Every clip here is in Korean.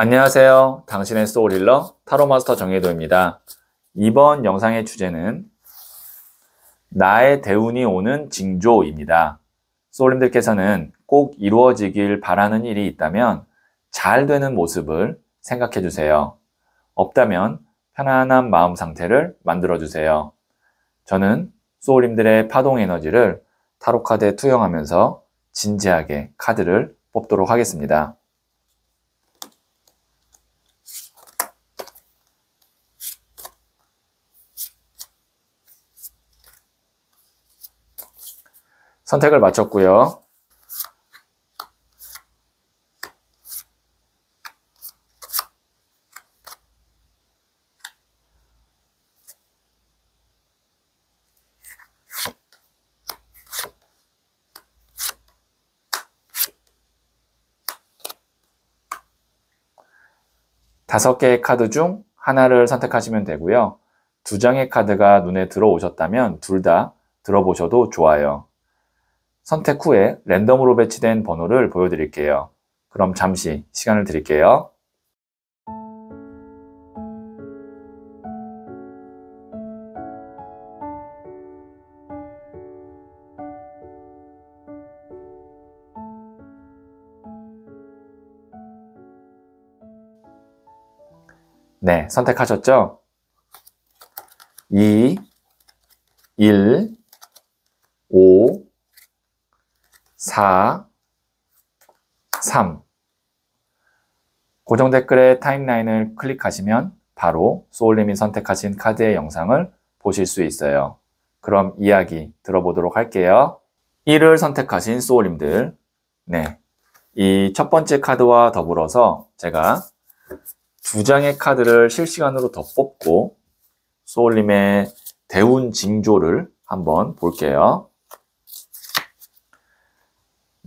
안녕하세요. 당신의 소울 힐러 타로마스터 정혜도입니다. 이번 영상의 주제는 나의 대운이 오는 징조입니다. 소울님들께서는 꼭 이루어지길 바라는 일이 있다면 잘 되는 모습을 생각해 주세요. 없다면 편안한 마음 상태를 만들어 주세요. 저는 소울님들의 파동 에너지를 타로카드에 투영하면서 진지하게 카드를 뽑도록 하겠습니다. 선택을 마쳤고요. 다섯 개의 카드 중 하나를 선택하시면 되고요. 두 장의 카드가 눈에 들어오셨다면 둘 다 들어보셔도 좋아요. 선택 후에 랜덤으로 배치된 번호를 보여드릴게요. 그럼 잠시 시간을 드릴게요. 네, 선택하셨죠? 2, 1, 5, 4, 3. 고정 댓글의 타임라인을 클릭하시면 바로 소울님이 선택하신 카드의 영상을 보실 수 있어요. 그럼 이야기 들어보도록 할게요. 1을 선택하신 소울님들. 네. 이 첫 번째 카드와 더불어서 제가 두 장의 카드를 실시간으로 더 뽑고 소울님의 대운 징조를 한번 볼게요.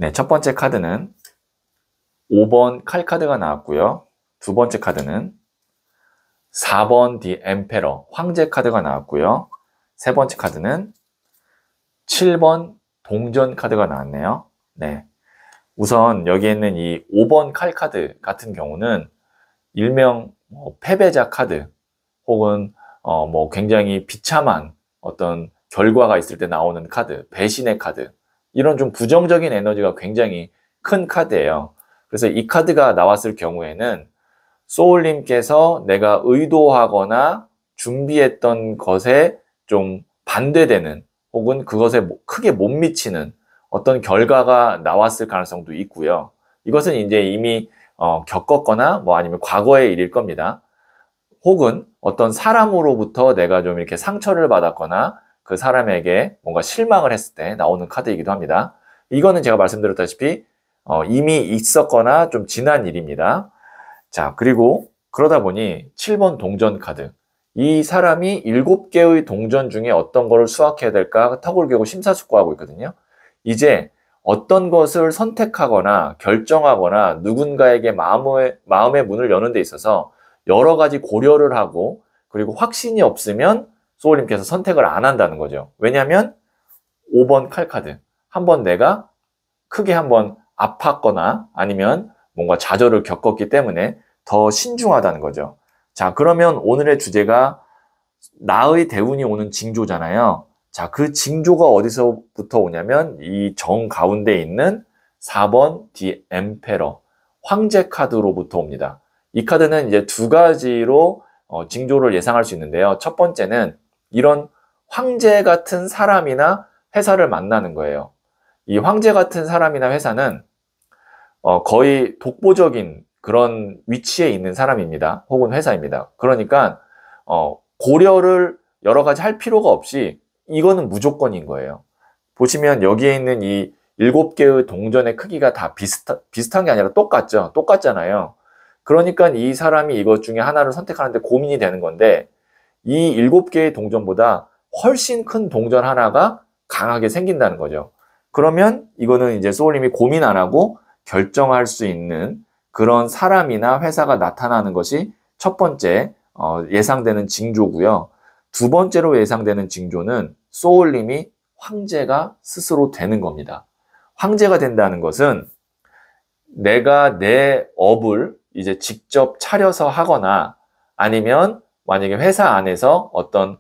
네, 첫 번째 카드는 5번 칼 카드가 나왔고요. 두 번째 카드는 4번 디 엠페러 황제 카드가 나왔고요. 세 번째 카드는 7번 동전 카드가 나왔네요. 네. 우선 여기에 있는 이 5번 칼 카드 같은 경우는 일명 뭐 패배자 카드 혹은 어뭐 굉장히 비참한 어떤 결과가 있을 때 나오는 카드, 배신의 카드 이런 좀 부정적인 에너지가 굉장히 큰 카드예요. 그래서 이 카드가 나왔을 경우에는 소울님께서 내가 의도하거나 준비했던 것에 좀 반대되는 혹은 그것에 뭐, 크게 못 미치는 어떤 결과가 나왔을 가능성도 있고요. 이것은 이제 이미 어, 겪었거나 뭐 아니면 과거의 일일 겁니다. 혹은 어떤 사람으로부터 내가 좀 이렇게 상처를 받았거나 그 사람에게 뭔가 실망을 했을 때 나오는 카드이기도 합니다. 이거는 제가 말씀드렸다시피 어, 이미 있었거나 좀 지난 일입니다. 자, 그리고 그러다 보니 7번 동전 카드. 이 사람이 7개의 동전 중에 어떤 거를 수확해야 될까 턱을 겨고 심사숙고하고 있거든요. 이제 어떤 것을 선택하거나 결정하거나 누군가에게 마음의, 마음의 문을 여는 데 있어서 여러 가지 고려를 하고 그리고 확신이 없으면 소울님께서 선택을 안 한다는 거죠. 왜냐하면 5번 칼카드. 한번 내가 크게 한번 아팠거나 아니면 뭔가 좌절을 겪었기 때문에 더 신중하다는 거죠. 자, 그러면 오늘의 주제가 나의 대운이 오는 징조잖아요. 자, 그 징조가 어디서부터 오냐면 이 정 가운데 있는 4번 디 엠페러 황제 카드로부터 옵니다. 이 카드는 이제 두 가지로 어, 징조를 예상할 수 있는데요. 첫 번째는 이런 황제 같은 사람이나 회사를 만나는 거예요. 이 황제 같은 사람이나 회사는 어, 거의 독보적인 그런 위치에 있는 사람입니다. 혹은 회사입니다. 그러니까 어, 고려를 여러 가지 할 필요가 없이 이거는 무조건인 거예요. 보시면 여기에 있는 이 일곱 개의 동전의 크기가 다 비슷하, 비슷한 게 아니라 똑같죠. 똑같잖아요. 그러니까 이 사람이 이것 중에 하나를 선택하는데 고민이 되는 건데 이 일곱 개의 동전보다 훨씬 큰 동전 하나가 강하게 생긴다는 거죠. 그러면 이거는 이제 소울님이 고민 안 하고 결정할 수 있는 그런 사람이나 회사가 나타나는 것이 첫 번째 어, 예상되는 징조고요. 두 번째로 예상되는 징조는 소울님이 황제가 스스로 되는 겁니다. 황제가 된다는 것은 내가 내 업을 이제 직접 차려서 하거나 아니면 만약에 회사 안에서 어떤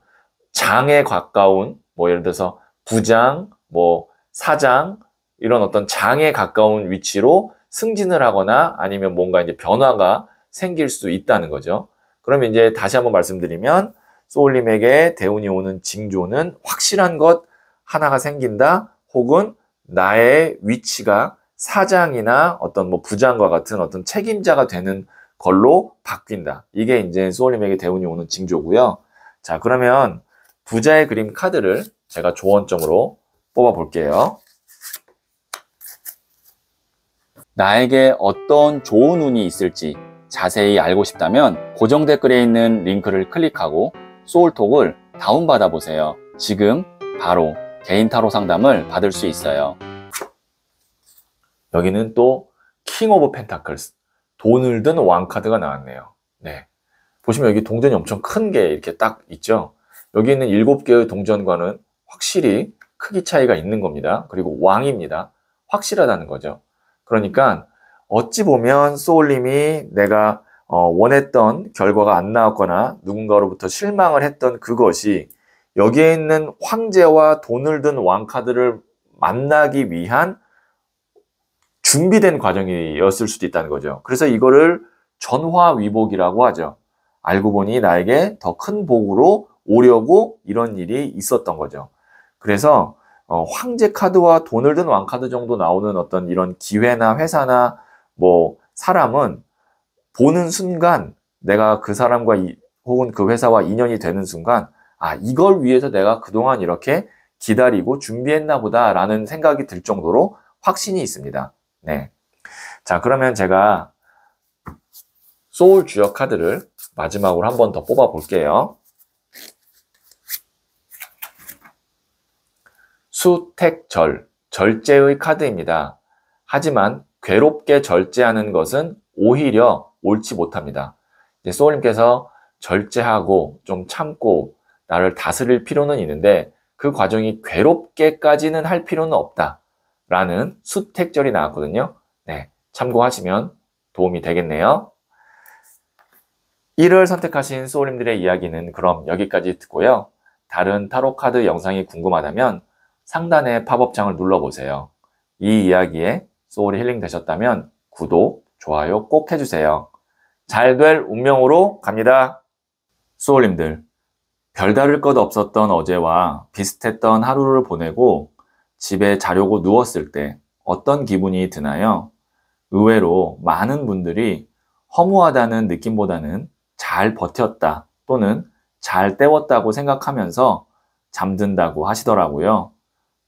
장에 가까운 뭐 예를 들어서 부장, 뭐 사장 이런 어떤 장에 가까운 위치로 승진을 하거나 아니면 뭔가 이제 변화가 생길 수 있다는 거죠. 그럼 이제 다시 한번 말씀드리면 소울님에게 대운이 오는 징조는 확실한 것 하나가 생긴다 혹은 나의 위치가 사장이나 어떤 뭐 부장과 같은 어떤 책임자가 되는 걸로 바뀐다. 이게 이제 수월님에게 대운이 오는 징조고요. 자, 그러면 부자의 그림 카드를 제가 조언점으로 뽑아 볼게요. 나에게 어떤 좋은 운이 있을지 자세히 알고 싶다면 고정 댓글에 있는 링크를 클릭하고 소울톡을 다운받아 보세요. 지금 바로 개인 타로 상담을 받을 수 있어요. 여기는 또 킹 오브 펜타클스 돈을 든 왕카드가 나왔네요. 네. 보시면 여기 동전이 엄청 큰 게 이렇게 딱 있죠. 여기 있는 7개의 동전과는 확실히 크기 차이가 있는 겁니다. 그리고 왕입니다. 확실하다는 거죠. 그러니까 어찌 보면 소울님이 내가 어, 원했던 결과가 안 나왔거나 누군가로부터 실망을 했던 그것이 여기에 있는 황제와 돈을 든 왕카드를 만나기 위한 준비된 과정이었을 수도 있다는 거죠. 그래서 이거를 전화위복이라고 하죠. 알고 보니 나에게 더 큰 복으로 오려고 이런 일이 있었던 거죠. 그래서 어, 황제 카드와 돈을 든 왕카드 정도 나오는 어떤 이런 기회나 회사나 뭐 사람은 보는 순간 내가 그 사람과 이, 혹은 그 회사와 인연이 되는 순간 아 이걸 위해서 내가 그동안 이렇게 기다리고 준비했나 보다라는 생각이 들 정도로 확신이 있습니다. 네. 자, 그러면 제가 소울 주요 카드를 마지막으로 한 번 더 뽑아 볼게요. 수택절, 절제의 카드입니다. 하지만 괴롭게 절제하는 것은 오히려 옳지 못합니다. 소울님께서 절제하고 좀 참고 나를 다스릴 필요는 있는데 그 과정이 괴롭게까지는 할 필요는 없다. 라는 수택절이 나왔거든요. 네, 참고하시면 도움이 되겠네요. 1을 선택하신 소울님들의 이야기는 그럼 여기까지 듣고요. 다른 타로카드 영상이 궁금하다면 상단의 팝업창을 눌러보세요. 이 이야기에 소울이 힐링 되셨다면 구독, 좋아요 꼭 해주세요. 잘 될 운명으로 갑니다. 소울님들, 별다를 것 없었던 어제와 비슷했던 하루를 보내고 집에 자려고 누웠을 때 어떤 기분이 드나요? 의외로 많은 분들이 허무하다는 느낌보다는 잘 버텼다 또는 잘 때웠다고 생각하면서 잠든다고 하시더라고요.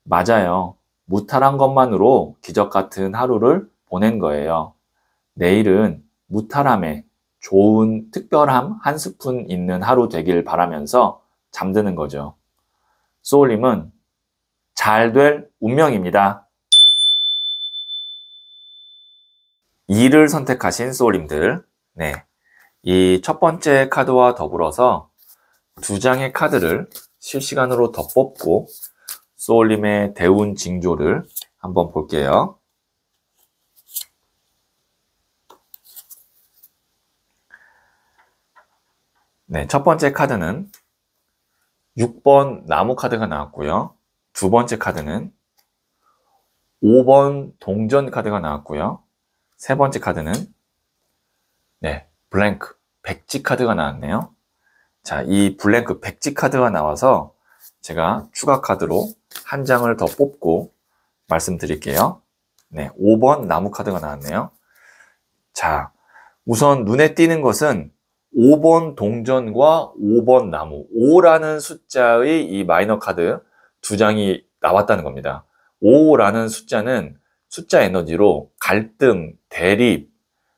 맞아요. 무탈한 것만으로 기적 같은 하루를 보낸 거예요. 내일은 무탈함에 좋은 특별함 한 스푼 있는 하루 되길 바라면서 잠드는 거죠. 소울님은 잘될 운명입니다. 2를 선택하신 소울님들 네, 이 첫 번째 카드와 더불어서 두 장의 카드를 실시간으로 더뽑고 소울님의 대운 징조를 한번 볼게요. 네, 첫 번째 카드는 6번 나무 카드가 나왔고요. 두 번째 카드는 5번 동전 카드가 나왔고요. 세 번째 카드는 네, 블랭크 백지 카드가 나왔네요. 자, 이 블랭크 백지 카드가 나와서 제가 추가 카드로 한 장을 더 뽑고 말씀드릴게요. 네, 5번 나무 카드가 나왔네요. 자, 우선 눈에 띄는 것은 5번 동전과 5번 나무, 5라는 숫자의 이 마이너 카드, 두 장이 나왔다는 겁니다. 5라는 숫자는 숫자 에너지로 갈등, 대립,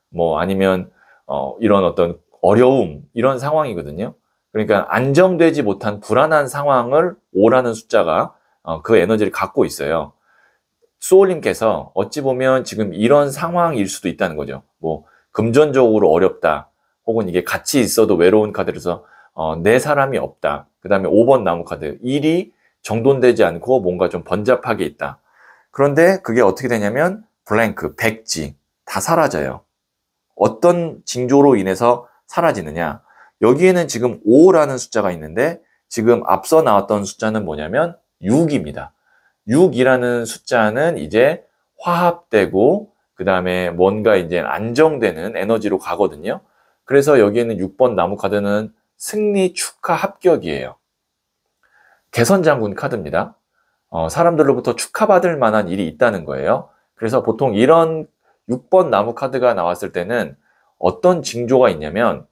뭐 아니면 어, 이런 어떤 어려움 이런 상황이거든요. 그러니까 안정되지 못한 불안한 상황을 5라는 숫자가 어, 그 에너지를 갖고 있어요. 소울님께서 어찌 보면 지금 이런 상황일 수도 있다는 거죠. 뭐 금전적으로 어렵다. 혹은 이게 같이 있어도 외로운 카드로서 어, 내 사람이 없다. 그 다음에 5번 나무 카드. 일이 정돈되지 않고 뭔가 좀 번잡하게 있다. 그런데 그게 어떻게 되냐면 블랭크, 백지 다 사라져요. 어떤 징조로 인해서 사라지느냐? 여기에는 지금 5라는 숫자가 있는데 지금 앞서 나왔던 숫자는 뭐냐면 6입니다. 6이라는 숫자는 이제 화합되고 그 다음에 뭔가 이제 안정되는 에너지로 가거든요. 그래서 여기에는 6번 나무 카드는 승리 축하 합격이에요. 개선장군 카드입니다. 어, 사람들로부터 축하받을 만한 일이 있다는 거예요. 그래서 보통 이런 6번 나무 카드가 나왔을 때는 어떤 징조가 있냐면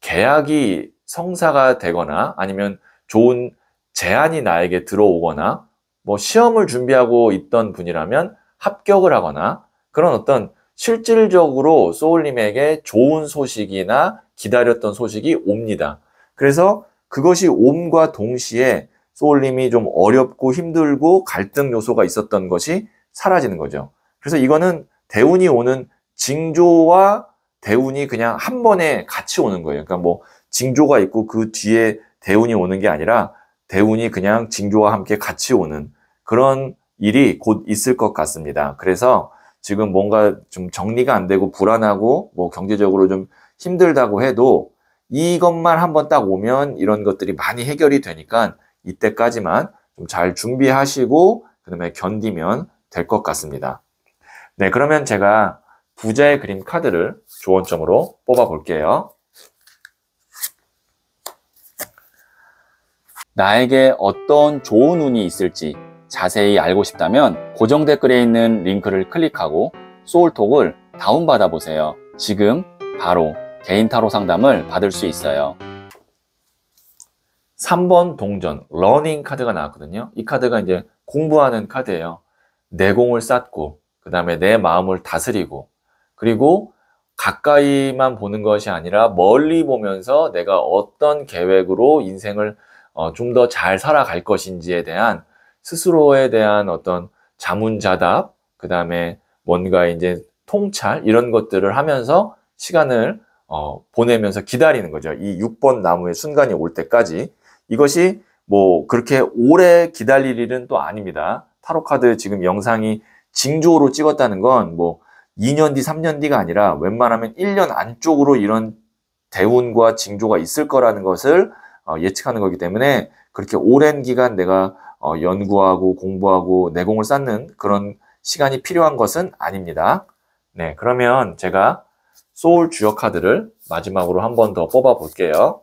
계약이 성사가 되거나 아니면 좋은 제안이 나에게 들어오거나 뭐 시험을 준비하고 있던 분이라면 합격을 하거나 그런 어떤 실질적으로 소울님에게 좋은 소식이나 기다렸던 소식이 옵니다. 그래서 그것이 옴과 동시에 소울님이 좀 어렵고 힘들고 갈등 요소가 있었던 것이 사라지는 거죠. 그래서 이거는 대운이 오는 징조와 대운이 그냥 한 번에 같이 오는 거예요. 그러니까 뭐 징조가 있고 그 뒤에 대운이 오는 게 아니라 대운이 그냥 징조와 함께 같이 오는 그런 일이 곧 있을 것 같습니다. 그래서 지금 뭔가 좀 정리가 안 되고 불안하고 뭐 경제적으로 좀 힘들다고 해도 이것만 한 번 딱 오면 이런 것들이 많이 해결이 되니까 이때까지만 좀 잘 준비하시고 그다음에 견디면 될 것 같습니다. 네, 그러면 제가 부자의 그림 카드를 조언점으로 뽑아 볼게요. 나에게 어떤 좋은 운이 있을지 자세히 알고 싶다면 고정 댓글에 있는 링크를 클릭하고 소울톡을 다운받아 보세요. 지금 바로 개인 타로 상담을 받을 수 있어요. 3번 동전, 러닝 카드가 나왔거든요. 이 카드가 이제 공부하는 카드예요. 내공을 쌓고, 그 다음에 내 마음을 다스리고, 그리고 가까이만 보는 것이 아니라 멀리 보면서 내가 어떤 계획으로 인생을 어, 좀더 잘 살아갈 것인지에 대한 스스로에 대한 어떤 자문자답, 그 다음에 뭔가 이제 통찰 이런 것들을 하면서 시간을 어, 보내면서 기다리는 거죠. 이 6번 나무의 순간이 올 때까지 이것이 뭐 그렇게 오래 기다릴 일은 또 아닙니다. 타로카드 지금 영상이 징조로 찍었다는 건 뭐 2년 뒤, 3년 뒤가 아니라 웬만하면 1년 안쪽으로 이런 대운과 징조가 있을 거라는 것을 어, 예측하는 거기 때문에 그렇게 오랜 기간 내가 어, 연구하고 공부하고 내공을 쌓는 그런 시간이 필요한 것은 아닙니다. 네, 그러면 제가 소울 주역 카드를 마지막으로 한 번 더 뽑아 볼게요.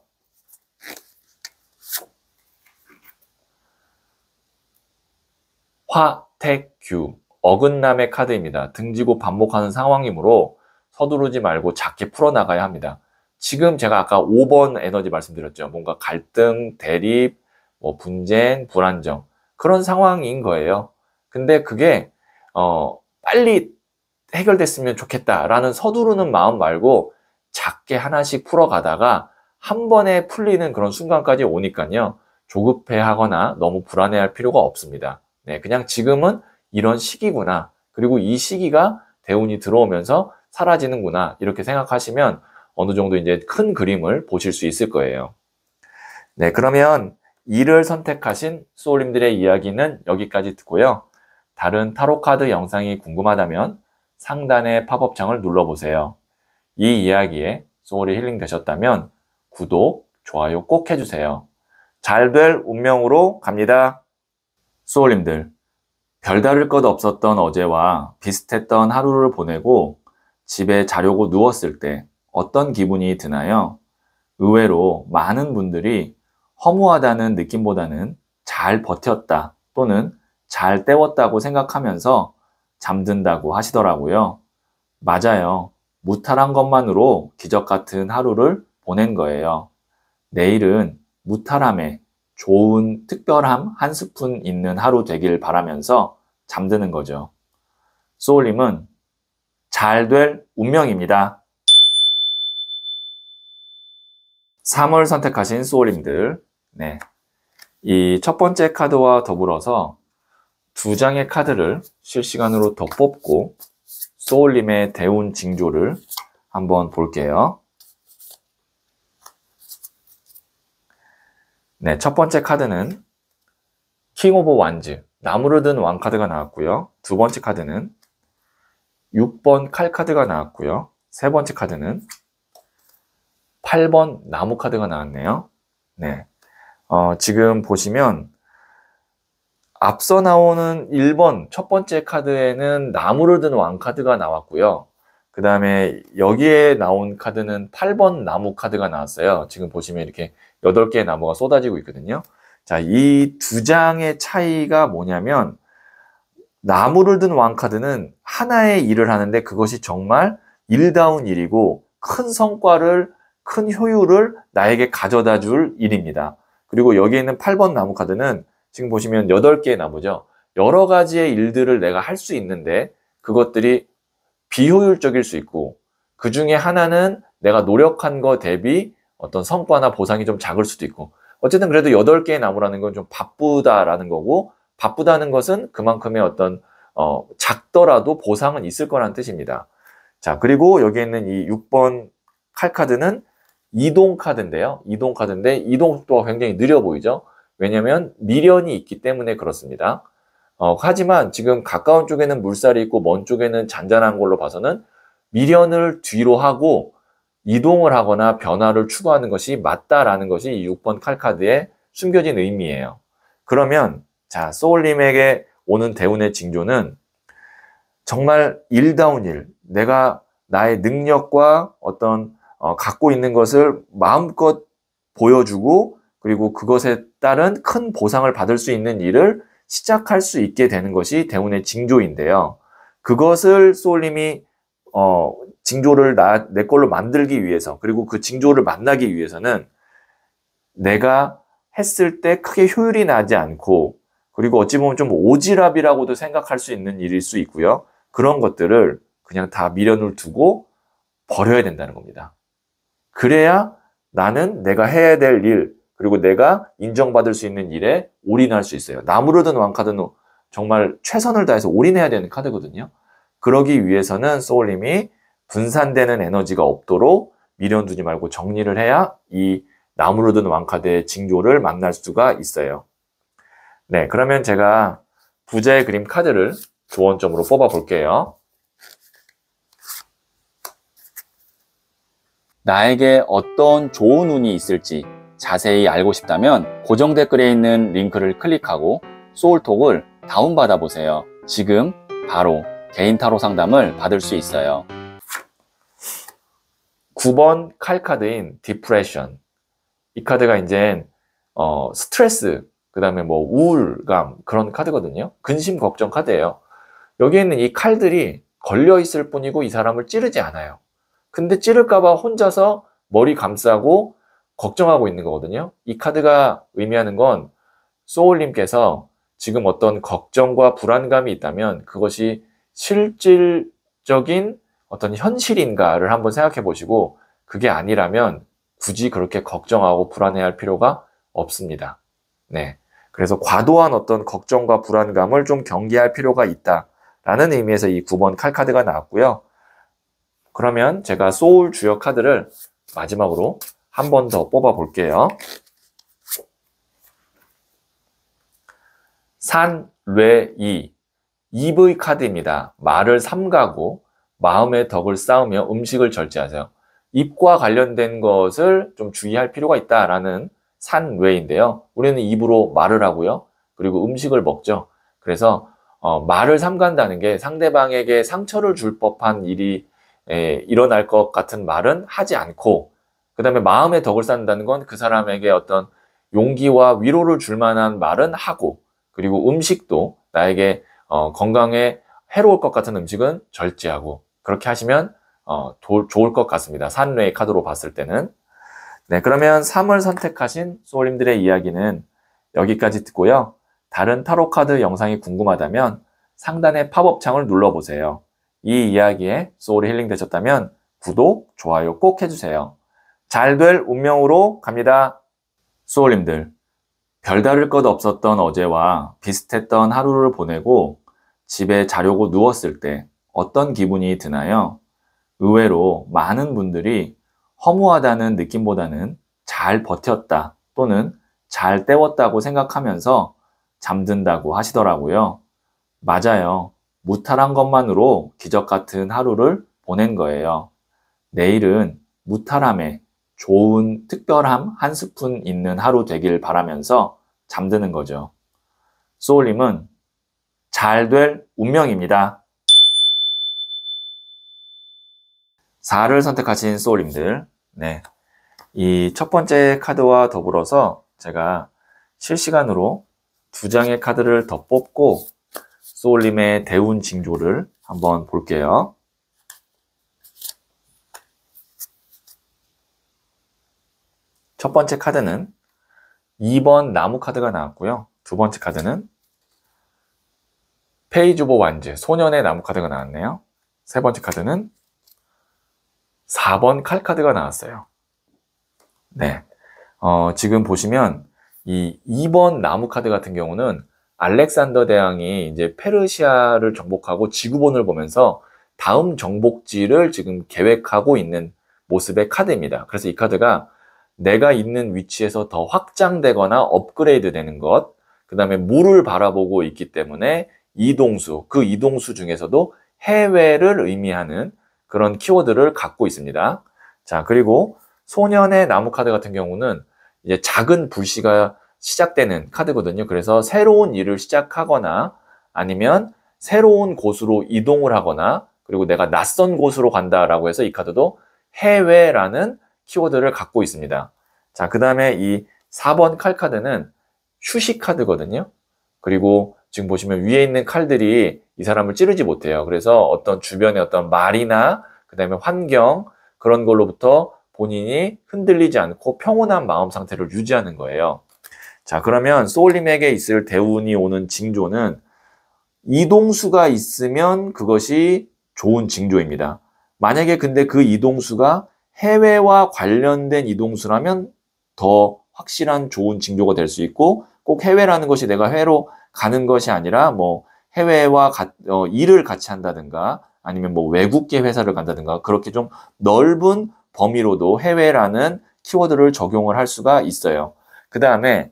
화택규 어긋남의 카드입니다. 등지고 반복하는 상황이므로 서두르지 말고 작게 풀어나가야 합니다. 지금 제가 아까 5번 에너지 말씀드렸죠. 뭔가 갈등, 대립, 뭐 분쟁, 불안정 그런 상황인 거예요. 근데 그게 어 빨리 해결됐으면 좋겠다라는 서두르는 마음 말고 작게 하나씩 풀어가다가 한 번에 풀리는 그런 순간까지 오니까요. 조급해하거나 너무 불안해할 필요가 없습니다. 네, 그냥 지금은 이런 시기구나. 그리고 이 시기가 대운이 들어오면서 사라지는구나. 이렇게 생각하시면 어느 정도 이제 큰 그림을 보실 수 있을 거예요. 네, 그러면 이를 선택하신 소울님들의 이야기는 여기까지 듣고요. 다른 타로카드 영상이 궁금하다면 상단의 팝업창을 눌러보세요. 이 이야기에 소울이 힐링되셨다면 구독, 좋아요 꼭 해주세요. 잘 될 운명으로 갑니다. 수올림들, 별다를 것 없었던 어제와 비슷했던 하루를 보내고 집에 자려고 누웠을 때 어떤 기분이 드나요? 의외로 많은 분들이 허무하다는 느낌보다는 잘 버텼다 또는 잘 때웠다고 생각하면서 잠든다고 하시더라고요. 맞아요. 무탈한 것만으로 기적 같은 하루를 보낸 거예요. 내일은 무탈함에 좋은 특별함 한 스푼 있는 하루 되길 바라면서 잠드는 거죠. 소울님은 잘 될 운명입니다. 3월 선택하신 소울님들. 네. 이 첫 번째 카드와 더불어서 두 장의 카드를 실시간으로 더 뽑고 소울님의 대운 징조를 한번 볼게요. 네, 첫 번째 카드는 킹 오브 완즈, 나무를 든 왕 카드가 나왔고요. 두 번째 카드는 6번 칼 카드가 나왔고요. 세 번째 카드는 8번 나무 카드가 나왔네요. 네. 어, 지금 보시면 앞서 나오는 1번 첫 번째 카드에는 나무를 든 왕 카드가 나왔고요. 그 다음에 여기에 나온 카드는 8번 나무 카드가 나왔어요. 지금 보시면 이렇게 8 개의 나무가 쏟아지고 있거든요. 자, 이 두 장의 차이가 뭐냐면 나무를 든 왕카드는 하나의 일을 하는데 그것이 정말 일다운 일이고 큰 성과를 큰 효율을 나에게 가져다 줄 일입니다. 그리고 여기에 있는 8번 나무 카드는 지금 보시면 8개의 나무죠. 여러 가지의 일들을 내가 할 수 있는데 그것들이 비효율적일 수 있고 그 중에 하나는 내가 노력한 거 대비 어떤 성과나 보상이 좀 작을 수도 있고 어쨌든 그래도 여덟 개의 나무라는 건 좀 바쁘다라는 거고 바쁘다는 것은 그만큼의 어떤 어, 작더라도 보상은 있을 거란 뜻입니다. 자 그리고 여기 있는 이 6번 칼 카드는 이동 카드인데요. 이동 카드인데 이동 속도가 굉장히 느려 보이죠. 왜냐하면 미련이 있기 때문에 그렇습니다. 어, 하지만 지금 가까운 쪽에는 물살이 있고 먼 쪽에는 잔잔한 걸로 봐서는 미련을 뒤로 하고 이동을 하거나 변화를 추구하는 것이 맞다라는 것이 이 6번 칼카드의 숨겨진 의미예요. 그러면 자 소울님에게 오는 대운의 징조는 정말 일다운 일, 내가 나의 능력과 어떤 어, 갖고 있는 것을 마음껏 보여주고 그리고 그것에 따른 큰 보상을 받을 수 있는 일을 시작할 수 있게 되는 것이 대운의 징조인데요. 그것을 소울님이 어, 징조를 나, 내 걸로 만들기 위해서 그리고 그 징조를 만나기 위해서는 내가 했을 때 크게 효율이 나지 않고 그리고 어찌 보면 좀 오지랖이라고도 생각할 수 있는 일일 수 있고요. 그런 것들을 그냥 다 미련을 두고 버려야 된다는 겁니다. 그래야 나는 내가 해야 될 일, 그리고 내가 인정받을 수 있는 일에 올인할 수 있어요. 나무르든 왕카든 정말 최선을 다해서 올인해야 되는 카드거든요. 그러기 위해서는 소울님이 분산되는 에너지가 없도록 미련 두지 말고 정리를 해야 이 나무로 든 왕카드의 징조를 만날 수가 있어요. 네, 그러면 제가 부자의 그림 카드를 조언점으로 뽑아 볼게요. 나에게 어떤 좋은 운이 있을지 자세히 알고 싶다면 고정 댓글에 있는 링크를 클릭하고 소울톡을 다운받아 보세요. 지금 바로 개인 타로 상담을 받을 수 있어요. 9번 칼카드인 디프레션. 이 카드가 이제 어, 스트레스, 그 다음에 뭐 우울감 그런 카드거든요. 근심 걱정 카드예요. 여기에 있는 이 칼들이 걸려 있을 뿐이고 이 사람을 찌르지 않아요. 근데 찌를까봐 혼자서 머리 감싸고 걱정하고 있는 거거든요. 이 카드가 의미하는 건 소울님께서 지금 어떤 걱정과 불안감이 있다면 그것이 실질적인 어떤 현실인가를 한번 생각해 보시고 그게 아니라면 굳이 그렇게 걱정하고 불안해할 필요가 없습니다. 네. 그래서 과도한 어떤 걱정과 불안감을 좀 경계할 필요가 있다라는 의미에서 이 9번 칼 카드가 나왔고요. 그러면 제가 소울 주요 카드를 마지막으로 한 번 더 뽑아 볼게요. 산, 뇌, 이. 입의 카드입니다. 말을 삼가고 마음의 덕을 쌓으며 음식을 절제하세요. 입과 관련된 것을 좀 주의할 필요가 있다라는 산외인데요. 우리는 입으로 말을 하고요. 그리고 음식을 먹죠. 그래서 어, 말을 삼간다는 게 상대방에게 상처를 줄 법한 일이 에, 일어날 것 같은 말은 하지 않고 그 다음에 마음의 덕을 쌓는다는 건 그 사람에게 어떤 용기와 위로를 줄 만한 말은 하고 그리고 음식도 나에게 어, 건강에 해로울 것 같은 음식은 절제하고 그렇게 하시면 어, 도, 좋을 것 같습니다. 산레의 카드로 봤을 때는. 네, 그러면 3을 선택하신 소울님들의 이야기는 여기까지 듣고요. 다른 타로 카드 영상이 궁금하다면 상단의 팝업 창을 눌러보세요. 이 이야기에 소울이 힐링 되셨다면 구독, 좋아요 꼭 해주세요. 잘 될 운명으로 갑니다. 소울님들, 별다를 것 없었던 어제와 비슷했던 하루를 보내고 집에 자려고 누웠을 때 어떤 기분이 드나요? 의외로 많은 분들이 허무하다는 느낌보다는 잘 버텼다 또는 잘 때웠다고 생각하면서 잠든다고 하시더라고요. 맞아요. 무탈한 것만으로 기적 같은 하루를 보낸 거예요. 내일은 무탈함에 좋은 특별함 한 스푼 있는 하루 되길 바라면서 잠드는 거죠. 소울님은 잘 될 운명입니다. 4를 선택하신 소울님들 네. 이 첫 번째 카드와 더불어서 제가 실시간으로 두 장의 카드를 더 뽑고 소울님의 대운 징조를 한번 볼게요. 첫 번째 카드는 2번 나무 카드가 나왔고요. 두 번째 카드는 페이주보 완제 소년의 나무 카드가 나왔네요. 세 번째 카드는 4번 칼카드가 나왔어요. 네. 어, 지금 보시면 이 2번 나무 카드 같은 경우는 알렉산더 대왕이 이제 페르시아를 정복하고 지구본을 보면서 다음 정복지를 지금 계획하고 있는 모습의 카드입니다. 그래서 이 카드가 내가 있는 위치에서 더 확장되거나 업그레이드 되는 것, 그 다음에 물을 바라보고 있기 때문에 이동수, 그 이동수 중에서도 해외를 의미하는 그런 키워드를 갖고 있습니다. 자, 그리고 소년의 나무 카드 같은 경우는 이제 작은 불씨가 시작되는 카드거든요. 그래서 새로운 일을 시작하거나 아니면 새로운 곳으로 이동을 하거나 그리고 내가 낯선 곳으로 간다라고 해서 이 카드도 해외라는 키워드를 갖고 있습니다. 자, 그 다음에 이 4번 칼 카드는 휴식 카드거든요. 그리고 지금 보시면 위에 있는 칼들이 이 사람을 찌르지 못해요. 그래서 어떤 주변의 어떤 말이나 그다음에 환경 그런 걸로부터 본인이 흔들리지 않고 평온한 마음 상태를 유지하는 거예요. 자, 그러면 소울님에게 있을 대운이 오는 징조는 이동수가 있으면 그것이 좋은 징조입니다. 만약에 근데 그 이동수가 해외와 관련된 이동수라면 더 확실한 좋은 징조가 될 수 있고 꼭 해외라는 것이 내가 해외로 가는 것이 아니라 뭐 해외와 가, 어, 일을 같이 한다든가 아니면 뭐 외국계 회사를 간다든가 그렇게 좀 넓은 범위로도 해외라는 키워드를 적용을 할 수가 있어요. 그 다음에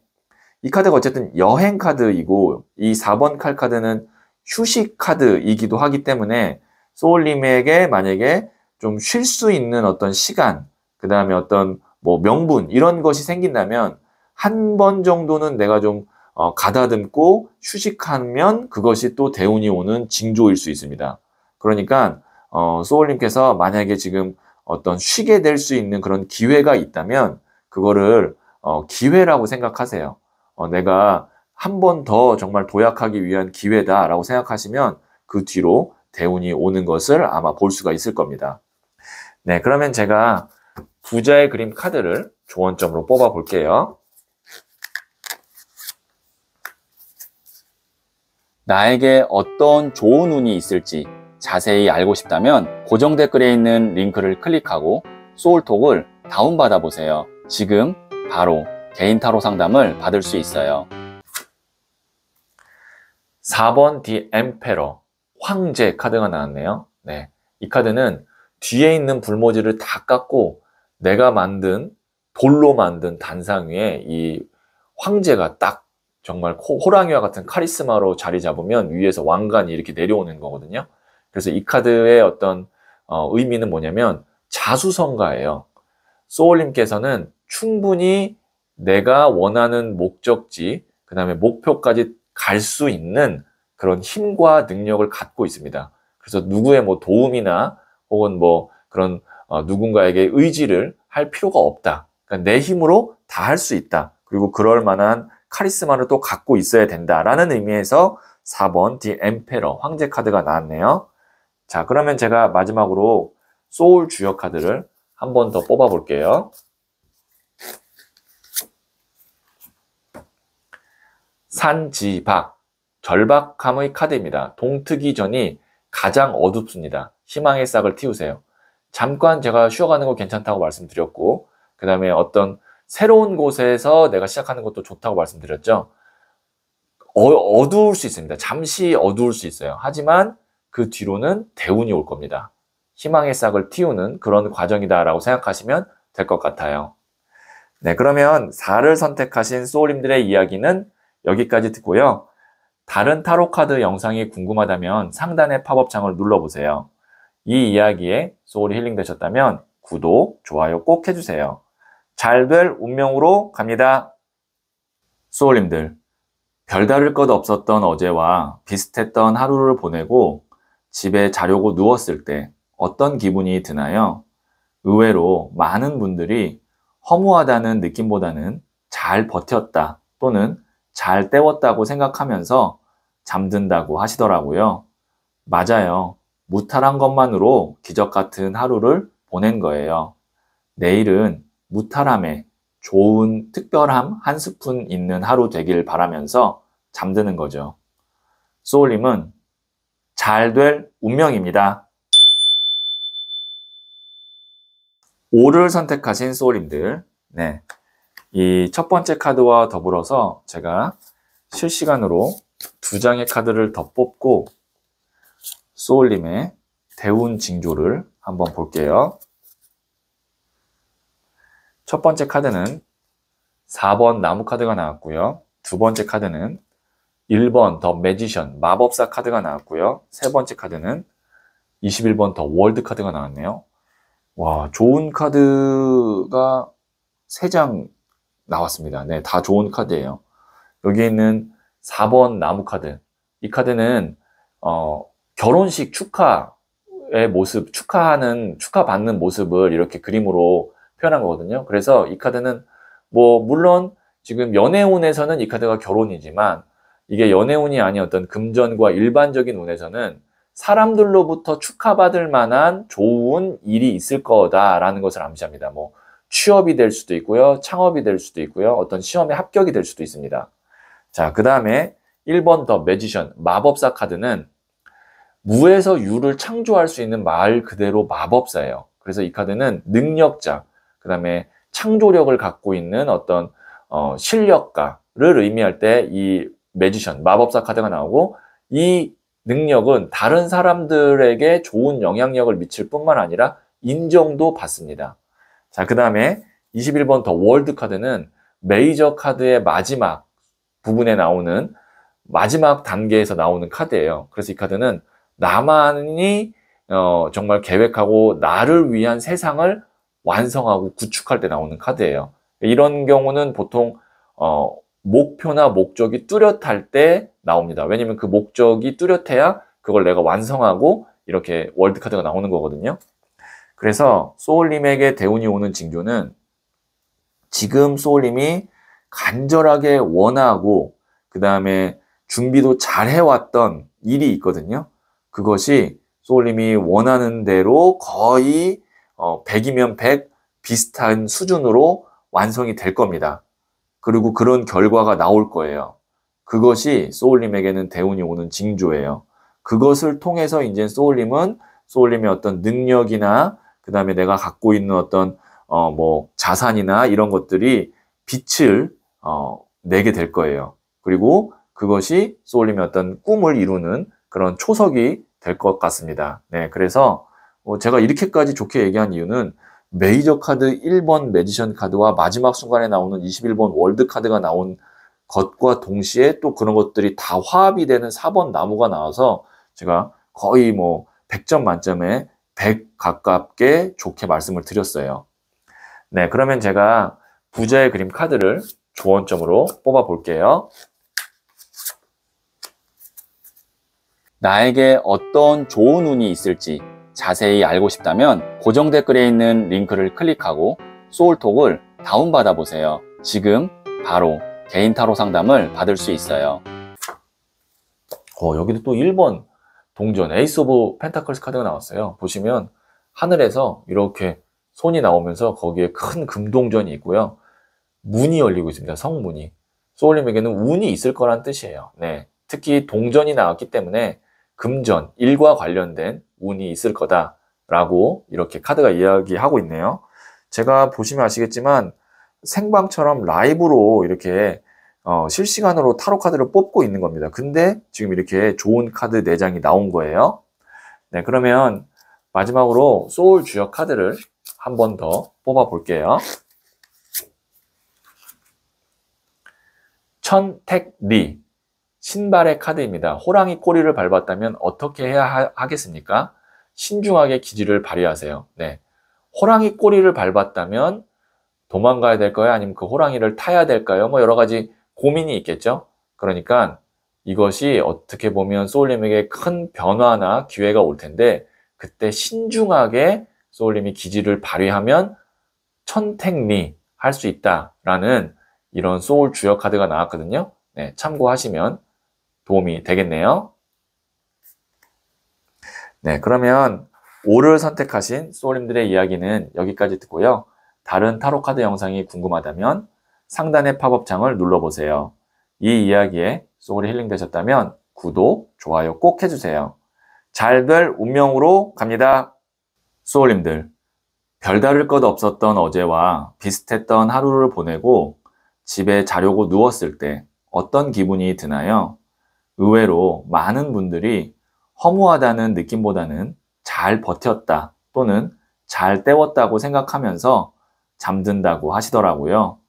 이 카드가 어쨌든 여행 카드이고 이 4번 칼 카드는 휴식 카드이기도 하기 때문에 소울님에게 만약에 좀 쉴 수 있는 어떤 시간, 그 다음에 어떤 뭐 명분 이런 것이 생긴다면 한 번 정도는 내가 좀 어, 가다듬고 휴식하면 그것이 또 대운이 오는 징조일 수 있습니다. 그러니까 어, 소울님께서 만약에 지금 어떤 쉬게 될 수 있는 그런 기회가 있다면 그거를 어, 기회라고 생각하세요. 어, 내가 한 번 더 정말 도약하기 위한 기회다라고 생각하시면 그 뒤로 대운이 오는 것을 아마 볼 수가 있을 겁니다. 네, 그러면 제가 부자의 그림 카드를 조언점으로 뽑아 볼게요. 나에게 어떤 좋은 운이 있을지 자세히 알고 싶다면 고정 댓글에 있는 링크를 클릭하고 소울톡을 다운받아 보세요. 지금 바로 개인 타로 상담을 받을 수 있어요. 4번 디 엠페러 황제 카드가 나왔네요. 네. 이 카드는 뒤에 있는 불모지를 다 깎고 내가 만든 돌로 만든 단상 위에 이 황제가 딱 정말 호랑이와 같은 카리스마로 자리 잡으면 위에서 왕관이 이렇게 내려오는 거거든요. 그래서 이 카드의 어떤 어, 의미는 뭐냐면 자수성가예요. 소울님께서는 충분히 내가 원하는 목적지, 그 다음에 목표까지 갈 수 있는 그런 힘과 능력을 갖고 있습니다. 그래서 누구의 뭐 도움이나 혹은 뭐 그런 어, 누군가에게 의지를 할 필요가 없다. 그러니까 내 힘으로 다 할 수 있다. 그리고 그럴 만한 카리스마를 또 갖고 있어야 된다라는 의미에서 4번 The Emperor 황제 카드가 나왔네요. 자 그러면 제가 마지막으로 소울 주요 카드를 한 번 더 뽑아 볼게요. 산지박 절박함의 카드입니다. 동트기 전이 가장 어둡습니다. 희망의 싹을 틔우세요. 잠깐 제가 쉬어가는 거 괜찮다고 말씀드렸고 그 다음에 어떤 새로운 곳에서 내가 시작하는 것도 좋다고 말씀드렸죠. 어, 어두울 수 있습니다. 잠시 어두울 수 있어요. 하지만 그 뒤로는 대운이 올 겁니다. 희망의 싹을 틔우는 그런 과정이다라고 생각하시면 될 것 같아요. 네, 그러면 4를 선택하신 소울님들의 이야기는 여기까지 듣고요. 다른 타로카드 영상이 궁금하다면 상단의 팝업창을 눌러보세요. 이 이야기에 소울이 힐링되셨다면 구독, 좋아요 꼭 해주세요. 잘될 운명으로 갑니다. 소울님들, 별다를 것 없었던 어제와 비슷했던 하루를 보내고 집에 자려고 누웠을 때 어떤 기분이 드나요? 의외로 많은 분들이 허무하다는 느낌보다는 잘 버텼다 또는 잘 때웠다고 생각하면서 잠든다고 하시더라고요. 맞아요. 무탈한 것만으로 기적 같은 하루를 보낸 거예요. 내일은 무탈함에 좋은 특별함 한 스푼 있는 하루 되길 바라면서 잠드는 거죠. 소울님은 잘 될 운명입니다. 5를 선택하신 소울님들. 네. 이 첫 번째 카드와 더불어서 제가 실시간으로 두 장의 카드를 더 뽑고 소울님의 대운 징조를 한번 볼게요. 첫 번째 카드는 4번 나무 카드가 나왔고요. 두 번째 카드는 1번 더 매지션 마법사 카드가 나왔고요. 세 번째 카드는 21번 더 월드 카드가 나왔네요. 와 좋은 카드가 3장 나왔습니다. 네, 다 좋은 카드예요. 여기 있는 4번 나무 카드. 이 카드는 어, 결혼식 축하의 모습, 축하하는 축하받는 모습을 이렇게 그림으로 표현한 거거든요. 그래서 이 카드는 뭐 물론 지금 연애운에서는 이 카드가 결혼이지만 이게 연애운이 아닌 어떤 금전과 일반적인 운에서는 사람들로부터 축하받을 만한 좋은 일이 있을 거다라는 것을 암시합니다. 뭐 취업이 될 수도 있고요. 창업이 될 수도 있고요. 어떤 시험에 합격이 될 수도 있습니다. 자, 그 다음에 1번 더 매지션, 마법사 카드는 무에서 유를 창조할 수 있는 말 그대로 마법사예요. 그래서 이 카드는 능력자, 그 다음에 창조력을 갖고 있는 어떤 어, 실력가를 의미할 때 이 매지션, 마법사 카드가 나오고 이 능력은 다른 사람들에게 좋은 영향력을 미칠 뿐만 아니라 인정도 받습니다. 자, 그 다음에 21번 더 월드 카드는 메이저 카드의 마지막 부분에 나오는 마지막 단계에서 나오는 카드예요. 그래서 이 카드는 나만이 어, 정말 계획하고 나를 위한 세상을 완성하고 구축할 때 나오는 카드예요. 이런 경우는 보통 어, 목표나 목적이 뚜렷할 때 나옵니다. 왜냐면 그 목적이 뚜렷해야 그걸 내가 완성하고 이렇게 월드 카드가 나오는 거거든요. 그래서 소울님에게 대운이 오는 징조는 지금 소울님이 간절하게 원하고 그 다음에 준비도 잘 해왔던 일이 있거든요. 그것이 소울님이 원하는 대로 거의 어, 100이면 100 비슷한 수준으로 완성이 될 겁니다. 그리고 그런 결과가 나올 거예요. 그것이 소울님에게는 대운이 오는 징조예요. 그것을 통해서 이제 소울님은 소울님의 어떤 능력이나 그 다음에 내가 갖고 있는 어떤 어뭐 자산이나 이런 것들이 빛을 어 내게 될 거예요. 그리고 그것이 소울님의 어떤 꿈을 이루는 그런 초석이 될 것 같습니다. 네, 그래서 어, 제가 이렇게까지 좋게 얘기한 이유는 메이저 카드 1번 매지션 카드와 마지막 순간에 나오는 21번 월드 카드가 나온 것과 동시에 또 그런 것들이 다 화합이 되는 4번 나무가 나와서 제가 거의 뭐 100점 만점에 100 가깝게 좋게 말씀을 드렸어요. 네, 그러면 제가 부자의 그림 카드를 조언점으로 뽑아 볼게요. 나에게 어떤 좋은 운이 있을지 자세히 알고 싶다면 고정 댓글에 있는 링크를 클릭하고 소울톡을 다운받아 보세요. 지금 바로 개인 타로 상담을 받을 수 있어요. 어, 여기도 또 1번 동전 에이스 오브 펜타클스 카드가 나왔어요. 보시면 하늘에서 이렇게 손이 나오면서 거기에 큰 금동전이 있고요. 문이 열리고 있습니다. 성문이. 소울님에게는 운이 있을 거란 뜻이에요. 네. 특히 동전이 나왔기 때문에 금전, 일과 관련된 운이 있을 거다라고 이렇게 카드가 이야기하고 있네요. 제가 보시면 아시겠지만 생방처럼 라이브로 이렇게 어, 실시간으로 타로 카드를 뽑고 있는 겁니다. 근데 지금 이렇게 좋은 카드 4장이 나온 거예요. 네, 그러면 마지막으로 소울 주역 카드를 한 번 더 뽑아 볼게요. 천택리 신발의 카드입니다. 호랑이 꼬리를 밟았다면 어떻게 해야 하, 겠습니까 신중하게 기지를 발휘하세요. 네. 호랑이 꼬리를 밟았다면 도망가야 될까요? 아니면 그 호랑이를 타야 될까요? 뭐 여러 가지 고민이 있겠죠? 그러니까 이것이 어떻게 보면 소울님에게 큰 변화나 기회가 올 텐데 그때 신중하게 소울님이 기지를 발휘하면 천택리 할 수 있다라는 이런 소울 주역 카드가 나왔거든요. 네, 참고하시면 도움이 되겠네요. 네, 그러면 5를 선택하신 소울들의 이야기는 여기까지 듣고요. 다른 타로카드 영상이 궁금하다면 상단의 팝업창을 눌러보세요. 이 이야기에 소울이 힐링되셨다면 구독, 좋아요 꼭 해주세요. 잘 될 운명으로 갑니다. 소울님들, 별다를 것 없었던 어제와 비슷했던 하루를 보내고 집에 자려고 누웠을 때 어떤 기분이 드나요? 의외로 많은 분들이 허무하다는 느낌보다는 잘 버텼다 또는 잘 때웠다고 생각하면서 잠든다고 하시더라고요.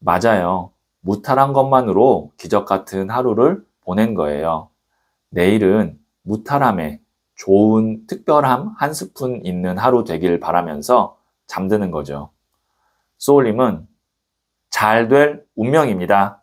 맞아요. 무탈한 것만으로 기적 같은 하루를 보낸 거예요. 내일은 무탈함에 좋은 특별함 한 스푼 있는 하루 되길 바라면서 잠드는 거죠. 소울님은 잘 될 운명입니다.